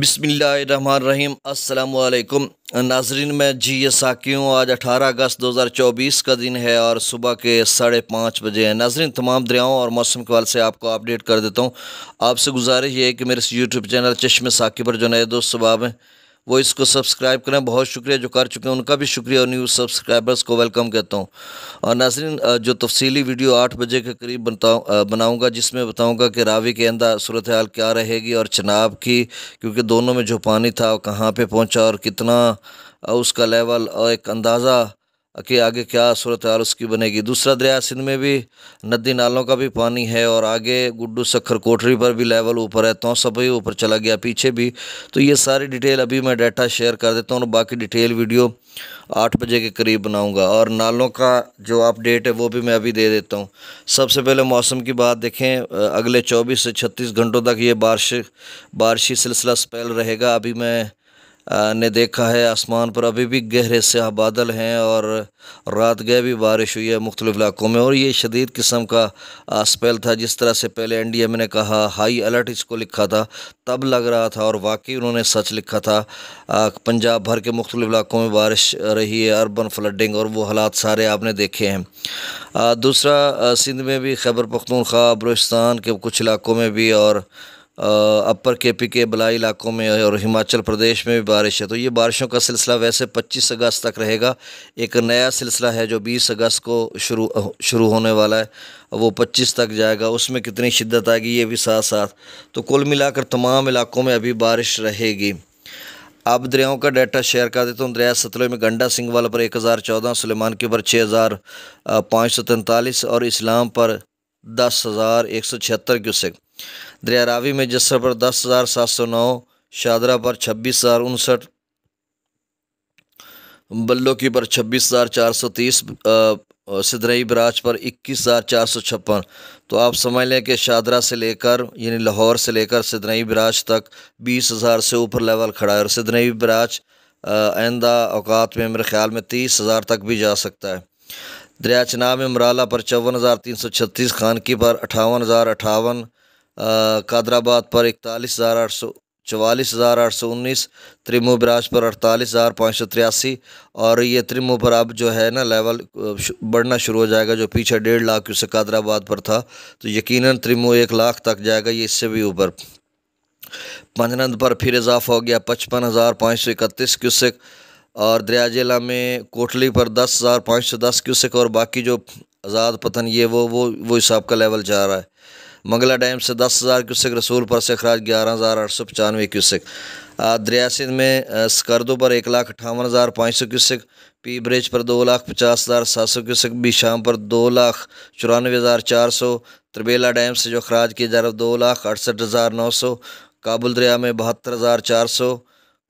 بسم اللہ الرحمن الرحیم السلام علیکم ناظرین میں جی یہ ساکی ہوں آج اٹھارہ اگست دوزار چوبیس کا دن ہے اور صبح کے ساڑھے پانچ بجے ہیں ناظرین تمام دریاؤں اور موسم کے حوالے سے آپ کو اپڈیٹ کر دیتا ہوں آپ سے گزارش ہے کہ میرے یوٹیوب چینل چشم ساکی پر جو نئے دوست صبح ہیں وہ اس کو سبسکرائب کریں بہت شکریہ جو کر چکے ہیں ان کا بھی شکریہ اور نیوز سبسکرائبرز کو ویلکم کہتا ہوں اور ناظرین جو تفصیلی ویڈیو آٹھ بجے کے قریب بتاؤ بناؤں گا جس میں بتاؤں گا کہ راوی کے اندر صورتحال کیا رہے گی اور چناب کی کیونکہ دونوں میں جو پانی تھا کہاں پہ پہنچا اور کتنا اس کا لیول اور ایک اندازہ کہ آگے کیا صورت حال اس کی بنے گی دوسرا دریا سندھ میں بھی ندی نالوں کا بھی پانی ہے اور آگے گڈو سکھر کوٹری پر بھی لیول اوپر ہے تو سب ہی اوپر چلا گیا پیچھے بھی تو یہ ساری ڈیٹیل ابھی میں ڈیٹا شیئر کر دیتا ہوں اور باقی ڈیٹیل ویڈیو آٹھ بجے کے قریب بناؤں گا اور نالوں کا جو ڈیٹ ہے وہ بھی میں ابھی دے دیتا ہوں سب سے پہلے موسم کی بات دیکھیں اگلے چوبیس سے چھتیس گھنٹوں تک یہ بارش بارشی سلسلہ سپیل رہے گا ابھی میں نے دیکھا ہے آسمان پر ابھی بھی گہرے سیاہ بادل ہیں اور رات گئے بھی بارش ہوئی ہے مختلف علاقوں میں اور یہ شدید قسم کا اسپیل تھا جس طرح سے پہلے این ڈی میں نے کہا ہائی الرٹ اس کو لکھا تھا تب لگ رہا تھا اور واقعی انہوں نے سچ لکھا تھا پنجاب بھر کے مختلف علاقوں میں بارش رہی ہے اربن فلڈنگ اور وہ حالات سارے آپ نے دیکھے ہیں دوسرا سندھ میں بھی خیبر پختونخوا بلوچستان کے کچھ علاقوں میں بھی اور اپر کے پی کے بلائی علاقوں میں اور ہماچل پردیش میں بھی بارش ہے تو یہ بارشوں کا سلسلہ ویسے پچیس اگست تک رہے گا ایک نیا سلسلہ ہے جو بیس اگست کو شروع شروع ہونے والا ہے وہ پچیس تک جائے گا اس میں کتنی شدت آئے گی یہ بھی ساتھ ساتھ تو کل ملا کر تمام علاقوں میں ابھی بارش رہے گی اب دریاؤں کا ڈیٹا شیئر کر دیتا ہوں دریا ستلے میں گنڈا سنگھ والا پر ایک ہزار چودہ سلیمان کے پر چھ ہزار پانچ سو تینتالیس اور اسلام پر دس ہزار ایک سو چھہتر کیوسک دریا راوی میں جسر پر دس ہزار سات سو نو شادرہ پر چھبیس ہزار انسٹھ بلوکی پر چھبیس ہزار چار سو تیس سدرہی براج پر اکیس ہزار چار سو چھپن تو آپ سمجھ لیں کہ شادرہ سے لے کر یعنی لاہور سے لے کر سدرہی براج تک بیس ہزار سے اوپر لیول کھڑا ہے اور سدرہی براج آئندہ اوقات میں میرے خیال میں تیس ہزار تک بھی جا سکتا ہے دریا چناب میں امرالہ پر چون ہزار تین سو چھتیس خانکی پر اٹھاون ہزار اٹھاون قادر آباد پر اکتالیس ہزار آٹھ سو چوالیس ہزار آٹھ سو انیس تریمو براج پر اڑتالیس ہزار پانچ سو تریاسی اور یہ ترمو پر اب جو ہے نا لیول بڑھنا شروع ہو جائے گا جو پیچھے ڈیڑھ لاکھ سے قادر آباد پر تھا تو یقیناً تریمو ایک لاکھ تک جائے گا یہ اس سے بھی اوپر پنجنند پر پھر اضافہ ہو گیا پچپن ہزار پانچ سو اکتیس کیوسک اور دریا جیلا میں کوٹلی پر دس ہزار پانچ سو دس کیوسک اور باقی جو آزاد پتن یہ وہ وہ وہ حساب کا لیول جا رہا ہے منگلا ڈیم سے دس ہزار کیوسک رسول پر سے اخراج گیارہ ہزار آٹھ سو پچانوے کیوسک دریا سندھ میں سکردو پر ایک لاکھ اٹھاون ہزار پانچ سو کیوسک پی بریج پر دو لاکھ پچاس ہزار سات سو کیوسک بھی شام پر دو لاکھ چورانوے ہزار چار سو تربیلا ڈیم سے جو اخراج کیا جا رہا ہے دو لاکھ اڑسٹھ ہزار نو سو کابل دریا میں بہتر ہزار چار سو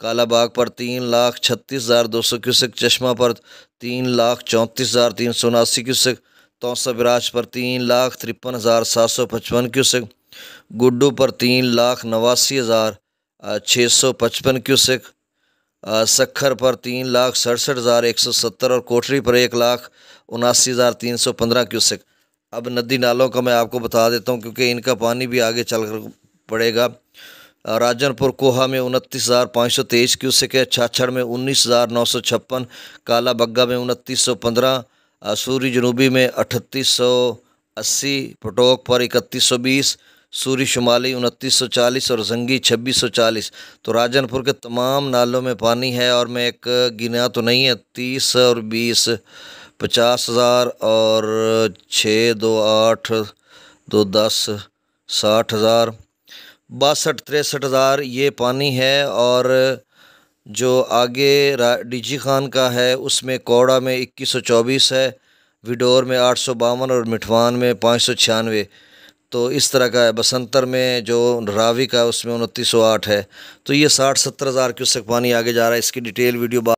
کالا باغ پر تین لاکھ چھتیس ہزار دو سو کیوسک چشمہ پر تین لاکھ چونتیس ہزار تین سو اناسی کیوسک توسا براج پر تین لاکھ ترپن ہزار سات سو پچپن کیوسک گڈو پر تین لاکھ نواسی ہزار چھ سو پچپن کیوسک سکھر پر تین لاکھ سڑسٹھ ہزار ایک سو ستر اور کوٹری پر ایک لاکھ اناسی ہزار تین سو پندرہ کیوسک اب ندی نالوں کا میں آپ کو بتا دیتا ہوں کیونکہ ان کا پانی بھی آگے چل کر پڑے گا راجن پور کوہا میں انتیس ہزار پانچ سو تیئیس کیوسیک ہے چھاچھڑ میں انیس ہزار نو سو چھپن کالا بگا میں انتیس سو پندرہ سوری جنوبی میں اٹھتیس سو اسی پٹوک پر اکتیس سو بیس سوری شمالی انتیس سو چالیس اور زنگی چھبیس سو چالیس تو راجن پور کے تمام نالوں میں پانی ہے اور میں ایک گنا تو نہیں ہے تیس اور بیس پچاس ہزار اور چھ دو آٹھ دو دس ساٹھ ہزار باسٹھ تریسٹھ ہزار یہ پانی ہے اور جو آگے ڈی جی خان کا ہے اس میں کوڑا میں اکیس سو چوبیس ہے وڈور میں آٹھ سو باون اور مٹھوان میں پانچ سو چھیانوے تو اس طرح کا ہے بسنتر میں جو راوی کا اس میں انتیس سو آٹھ ہے تو یہ ساٹھ ستر ہزار کیوسک پانی آگے جا رہا ہے اس کی ڈیٹیل ویڈیو بات